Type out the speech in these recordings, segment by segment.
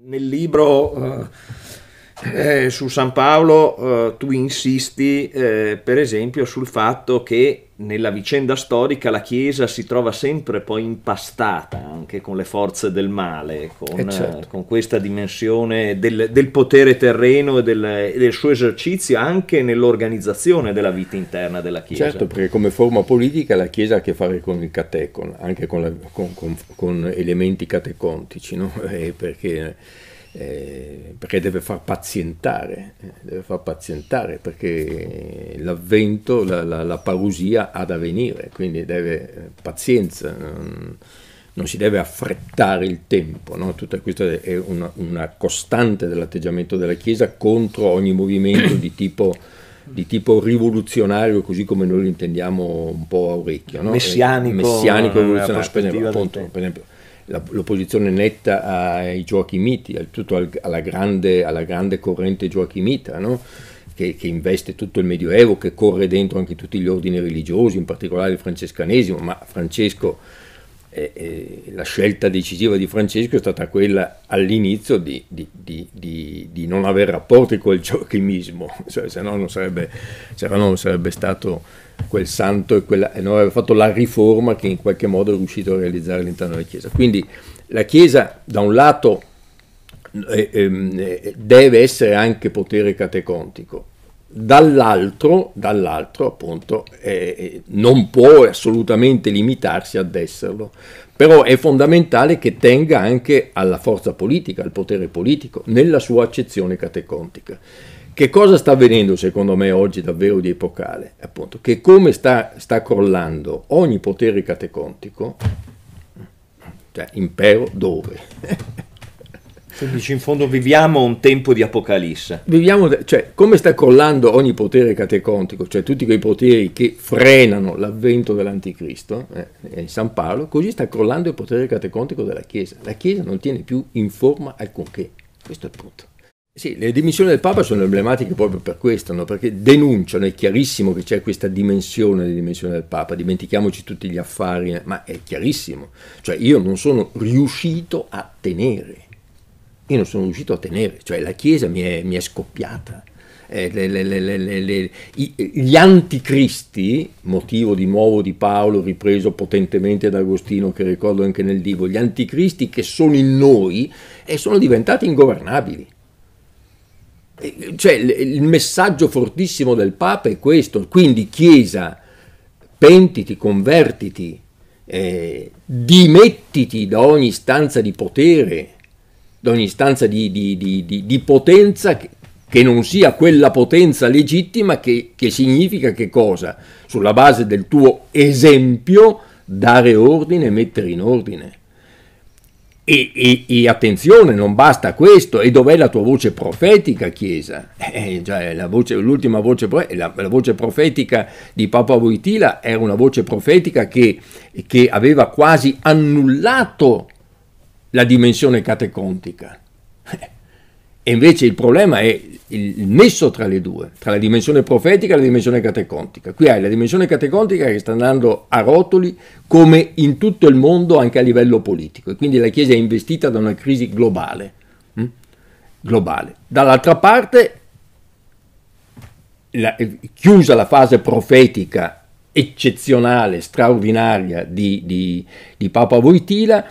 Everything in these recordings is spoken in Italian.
Nel libro... Uh eh, su San Paolo eh, tu insisti eh, per esempio sul fatto che nella vicenda storica la Chiesa si trova sempre poi impastata anche con le forze del male, con, eh, certo. con questa dimensione del, del, potere terreno e del, del suo esercizio anche nell'organizzazione della vita interna della Chiesa. Certo, perché come forma politica la Chiesa ha a che fare con il catecon, anche con, la, con, con elementi catecontici, no? Eh, perché eh, perché deve far pazientare, eh, deve far pazientare perché l'avvento, la, la, la parusia ha da venire, quindi deve eh, pazienza, non, non si deve affrettare il tempo, no? tutta questa è una, una costante dell'atteggiamento della Chiesa contro ogni movimento di tipo di tipo rivoluzionario, così come noi lo intendiamo un po' a orecchio, no? messianico, messianico rivoluzionario. Per esempio, appunto, per esempio, l'opposizione netta ai gioachimiti, al, alla, grande, alla, grande, corrente gioachimita, no? che, che, investe tutto il Medioevo, che corre dentro anche tutti gli ordini religiosi, in particolare il francescanesimo, ma Francesco, eh, eh, la scelta decisiva di Francesco è stata quella all'inizio di, di, di, di non avere rapporti col gioachimismo, cioè, se no non sarebbe, non sarebbe stato quel santo e, quella, eh, non aveva fatto la riforma che in qualche modo è riuscito a realizzare all'interno della Chiesa. Quindi la Chiesa da un lato eh, ehm, eh, deve essere anche potere catecontico, dall'altro, dall'altro appunto eh, eh, non può assolutamente limitarsi ad esserlo, però è fondamentale che tenga anche alla forza politica, al potere politico, nella sua accezione catecontica. Che cosa sta avvenendo secondo me oggi davvero di epocale? Appunto, che come sta, sta crollando ogni potere catecontico, cioè impero dove? Se dici in fondo viviamo un tempo di apocalisse. Viviamo, cioè come sta crollando ogni potere catecontico, cioè tutti quei poteri che frenano l'avvento dell'anticristo eh, in San Paolo, così sta crollando il potere catecontico della Chiesa. La Chiesa non tiene più in forma alcunché, questo è il punto. Sì, le dimissioni del Papa sono emblematiche proprio per questo, no? perché denunciano, è chiarissimo che c'è questa dimensione di dimensione del Papa, dimentichiamoci tutti gli affari, ma è chiarissimo, cioè io non sono riuscito a tenere, io non sono riuscito a tenere, cioè la Chiesa mi è, mi è scoppiata. Eh, le, le, le, gli anticristi, motivo di nuovo di Paolo ripreso potentemente da Agostino che ricordo anche nel Divo, gli anticristi che sono in noi e eh, sono diventati ingovernabili eh, cioè, il messaggio fortissimo del Papa è questo, quindi Chiesa, pentiti, convertiti, eh, dimettiti da ogni stanza di potere, da ogni stanza di, di, di, di potenza che, che, non sia quella potenza legittima che, che significa che cosa? Sulla base del tuo esempio dare ordine e mettere in ordine. E, e, e, attenzione, non basta questo, e dov'è la tua voce profetica, Chiesa? Eh, cioè, la voce, l'ultima voce, la, la, voce profetica di Papa Voitila era una voce profetica che, che aveva quasi annullato la dimensione catecontica. E invece il problema è il nesso tra le due, tra la dimensione profetica e la dimensione catecontica. Qui hai la dimensione catecontica che sta andando a rotoli come in tutto il mondo anche a livello politico e quindi la Chiesa è investita da una crisi globale. Hm? globale. Dall'altra parte, la, eh, chiusa la fase profetica eccezionale, straordinaria di, di, di Papa Voitila,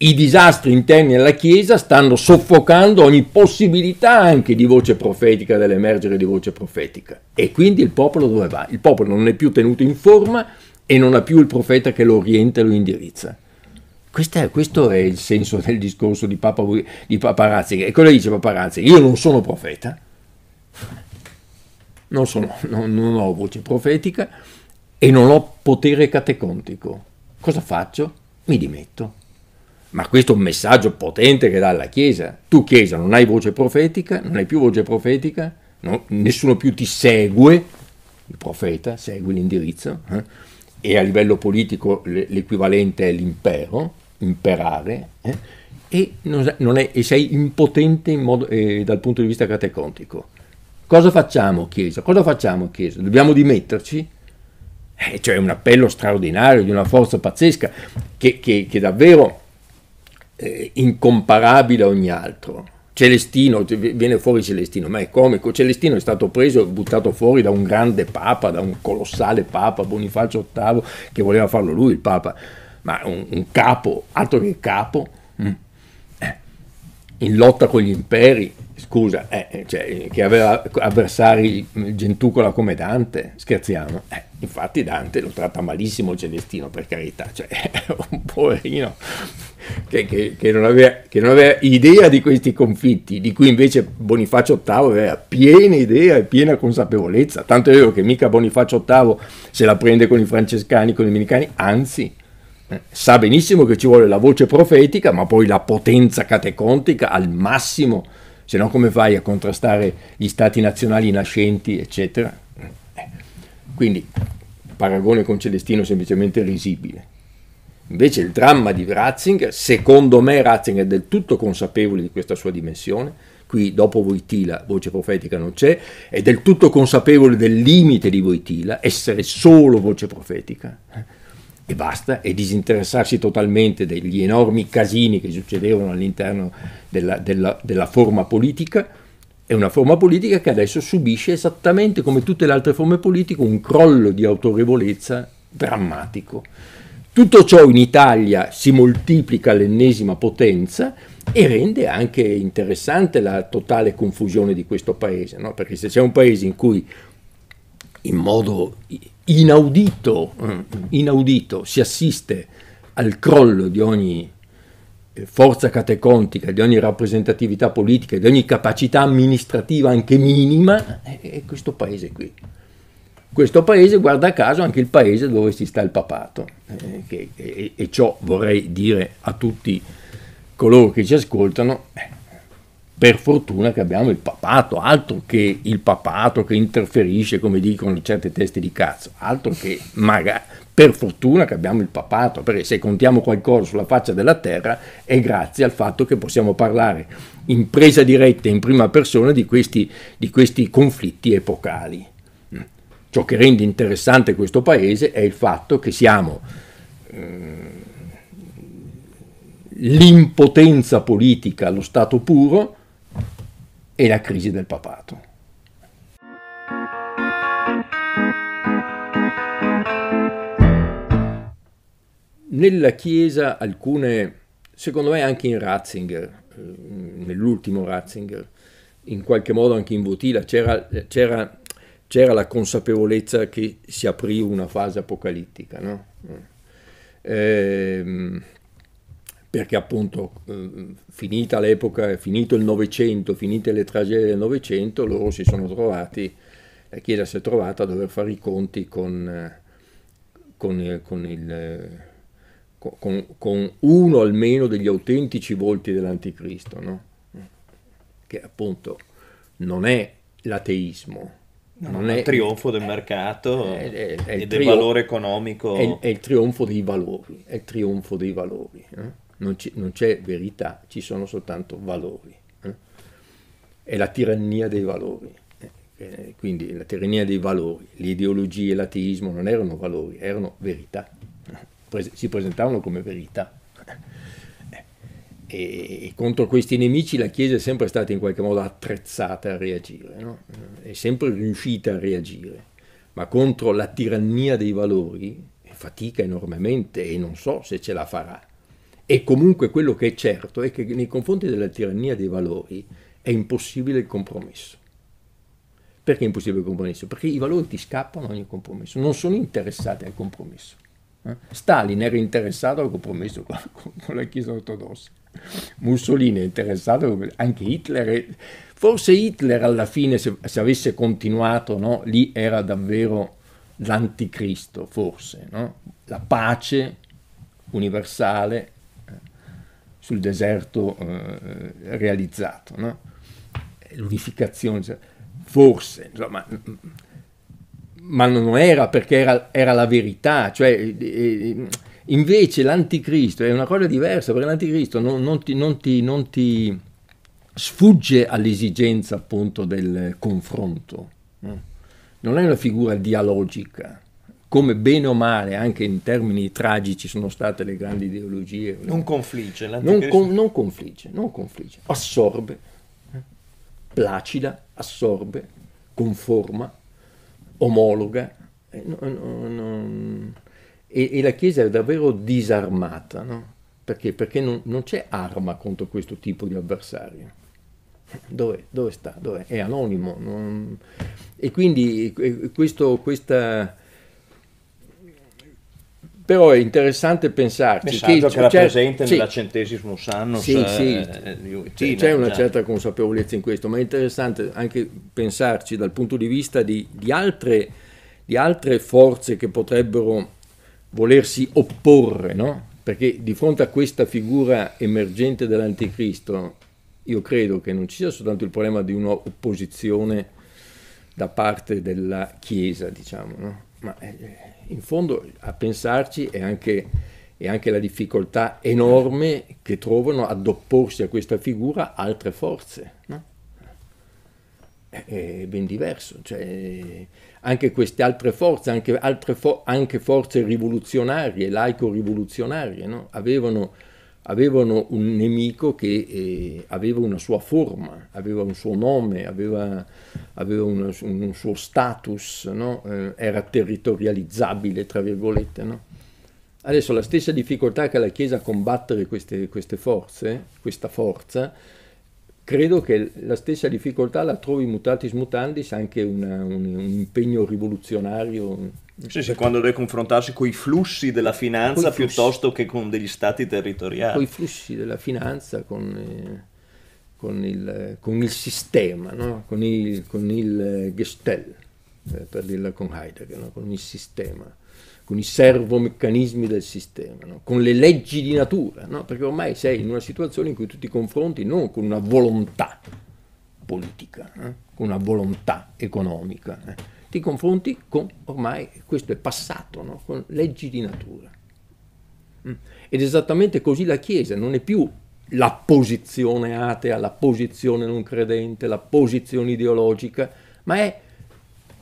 i disastri interni alla Chiesa stanno soffocando ogni possibilità anche di voce profetica, dell'emergere di voce profetica. E quindi il popolo dove va? Il popolo non è più tenuto in forma e non ha più il profeta che lo orienta e lo indirizza. Questo è, questo è il senso del discorso di Papa, di Papa Razzi. E cosa dice Papa Razzi? Io non sono profeta, non, sono, non, non ho voce profetica e non ho potere catecontico. Cosa faccio? Mi dimetto ma questo è un messaggio potente che dà alla Chiesa. Tu Chiesa non hai voce profetica, non hai più voce profetica, no? nessuno più ti segue, il profeta segue l'indirizzo, eh? e a livello politico l'equivalente è l'impero, imperare, eh? e, è, e, sei impotente modo, eh, dal punto di vista catecontico. Cosa facciamo Chiesa? Cosa facciamo Chiesa? Dobbiamo dimetterci? Eh, cioè un appello straordinario di una forza pazzesca che, che, che davvero eh, incomparabile a ogni altro. Celestino, viene fuori Celestino, ma è comico, Celestino è stato preso e buttato fuori da un grande papa, da un colossale papa, Bonifacio VIII, che voleva farlo lui il papa, ma un, un capo, altro che capo. Mm in lotta con gli imperi, scusa, eh, eh cioè, che aveva avversari gentucola come Dante, scherziamo. Eh, infatti Dante lo tratta malissimo Celestino, per carità, cioè un poverino che, che, che, non aveva, che, non aveva, idea di questi conflitti, di cui invece Bonifacio VIII aveva piena idea e piena consapevolezza, tanto è vero che mica Bonifacio VIII se la prende con i francescani, con i dominicani, anzi eh, sa benissimo che ci vuole la voce profetica, ma poi la potenza catecontica al massimo, se no come fai a contrastare gli stati nazionali nascenti, eccetera. Eh, quindi paragone con Celestino semplicemente risibile. Invece il dramma di Ratzinger, secondo me Ratzinger è del tutto consapevole di questa sua dimensione, qui dopo Voitila voce profetica non c'è, è del tutto consapevole del limite di Voitila, essere solo voce profetica eh e basta, e disinteressarsi totalmente degli enormi casini che succedevano all'interno della, della, della forma politica, è una forma politica che adesso subisce esattamente come tutte le altre forme politiche un crollo di autorevolezza drammatico. Tutto ciò in Italia si moltiplica all'ennesima potenza e rende anche interessante la totale confusione di questo paese, no? perché se c'è un paese in cui in modo inaudito, mm. inaudito si assiste al crollo di ogni eh, forza catecontica, di ogni rappresentatività politica, di ogni capacità amministrativa anche minima, è eh, eh, questo paese qui. Questo paese, guarda caso, anche il paese dove si sta il papato. e, ciò vorrei dire a tutti coloro che ci ascoltano, per fortuna che abbiamo il papato, altro che il papato che interferisce, come dicono certe teste di cazzo, altro che magari per fortuna che abbiamo il papato, perché se contiamo qualcosa sulla faccia della terra è grazie al fatto che possiamo parlare in presa diretta, in prima persona, di questi, di questi conflitti epocali. Ciò che rende interessante questo paese è il fatto che siamo... Eh, l'impotenza politica allo stato puro e la crisi del papato. Nella Chiesa alcune, secondo me anche in Ratzinger, eh, nell'ultimo Ratzinger, in qualche modo anche in Votila, c'era, c'era, c'era la consapevolezza che si aprì una fase apocalittica. No? Mm. Ehm, perché appunto eh, finita l'epoca, finito il Novecento, finite le tragedie del Novecento, loro si sono trovati, la Chiesa si è trovata a dover fare i conti con, eh, con, eh, con, il, con uno almeno degli autentici volti dell'anticristo, no? che appunto non è l'ateismo. non è il trionfo del mercato è, è, è e del valore economico. È, il trionfo dei valori, è il trionfo dei valori. Eh? non, non c'è verità, ci sono soltanto valori. Eh? È la tirannia dei valori. Eh? eh quindi la tirannia dei valori, l'ideologia e l'ateismo non erano valori, erano verità. Si presentavano come verità. Eh, e contro questi nemici la Chiesa è sempre stata in qualche modo attrezzata a reagire, no? è sempre riuscita a reagire, ma contro la tirannia dei valori fatica enormemente e non so se ce la farà. E comunque quello che è certo è che nei confronti della tirannia dei valori è impossibile il compromesso. Perché è impossibile il compromesso? Perché i valori ti scappano a ogni compromesso, non sono interessati al compromesso. Eh? Stalin era interessato al compromesso con la Chiesa ortodossa. Mussolini è interessato, anche Hitler. Forse Hitler alla fine, se, se avesse continuato, no, lì era davvero l'anticristo, forse. No? La pace universale sul deserto eh, realizzato, no? l'unificazione, cioè, forse, insomma, mm, mm, ma non era perché era, era la verità, cioè, eh, eh, invece l'anticristo è una cosa diversa perché l'anticristo non, non, ti, non, ti, non ti, sfugge all'esigenza appunto del confronto, no? non è una figura dialogica come bene o male, anche in termini tragici, sono state le grandi ideologie. Non confligge. Non, con, non confligge, non confligge, assorbe, eh, placida, assorbe, conforma, omologa. Eh, no, no, no, e, e, la Chiesa è davvero disarmata, Perché? Perché non, non, c'è arma contro questo tipo di avversario. Dove, dove sta? Dove? È anonimo. Non... E quindi eh, questo, questa però è interessante pensarci Messaggio che, che era presente sì, nella centesimo annus cioè, eh, eh, sì, sì, eh, c'è, c'è una certa consapevolezza in questo ma è interessante anche pensarci dal punto di vista di, di, altre, di altre, forze che potrebbero volersi opporre no? perché di fronte a questa figura emergente dell'anticristo io credo che non ci sia soltanto il problema di un'opposizione da parte della Chiesa, diciamo, no? ma eh, eh, in fondo a pensarci è anche, è anche la difficoltà enorme che trovano ad opporsi a questa figura altre forze. No? È ben diverso, cioè, anche queste altre forze, anche, altre fo- anche forze rivoluzionarie, laico-rivoluzionarie, no? avevano avevano un nemico che eh, aveva una sua forma, aveva un suo nome, aveva, aveva un, un, suo status, no? eh, era territorializzabile, tra virgolette. No? Adesso la stessa difficoltà che la Chiesa a combattere queste, queste forze, questa forza, credo che la stessa difficoltà la trovi mutatis mutandis anche una, un, un, impegno rivoluzionario. Sì, sì, quando deve confrontarsi con i flussi della finanza flussi, piuttosto che con degli stati territoriali. Con i flussi della finanza, con, eh, con, il, con il, sistema, no? con, il, con il Gestell, eh, per dirla con Heidegger, no? con il sistema con i servomeccanismi del sistema, no? con le leggi di natura, no? perché ormai sei in una situazione in cui tu ti confronti non con una volontà politica, eh? con una volontà economica, eh? ti confronti con, ormai questo è passato, no? con leggi di natura. Mm. Ed esattamente così la Chiesa non è più la posizione atea, la posizione non credente, la posizione ideologica, ma è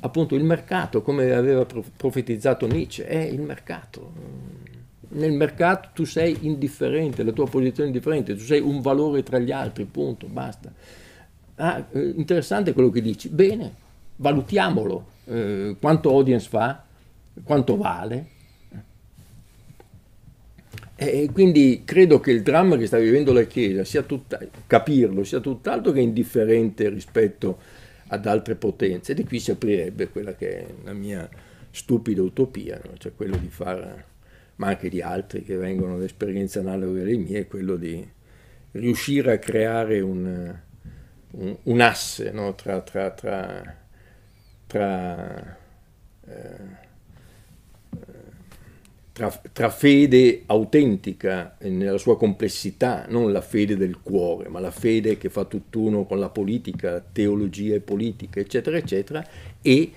appunto il mercato, come aveva profetizzato Nietzsche, è il mercato. Nel mercato tu sei indifferente, la tua posizione è indifferente, tu sei un valore tra gli altri, punto, basta. Ah, eh, interessante quello che dici. Bene, valutiamolo. Eh, quanto audience fa? Quanto vale? Eh, e quindi credo che il dramma che sta vivendo la Chiesa sia tutta, capirlo sia tutt'altro che indifferente rispetto a ad altre potenze. E di qui si aprirebbe quella che è la mia stupida utopia, no? cioè quello di far, ma anche di altri che vengono da esperienze analoghe alle mie, quello di riuscire a creare un, un, un asse no? tra, tra, tra, tra eh, tra, tra, fede autentica nella sua complessità, non la fede del cuore, ma la fede che fa tutt'uno con la politica, teologia e politica, eccetera, eccetera, e,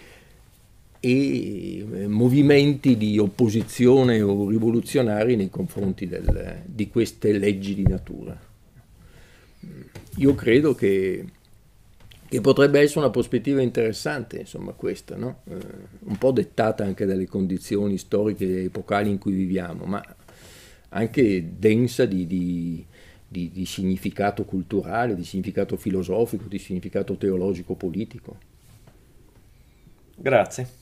e eh, movimenti di opposizione o rivoluzionari nei confronti del, di queste leggi di natura. Io credo che che potrebbe essere una prospettiva interessante, insomma, questa, no? eh, un po' dettata anche dalle condizioni storiche e epocali in cui viviamo, ma anche densa di, di, di, di significato culturale, di significato filosofico, di significato teologico-politico. Grazie.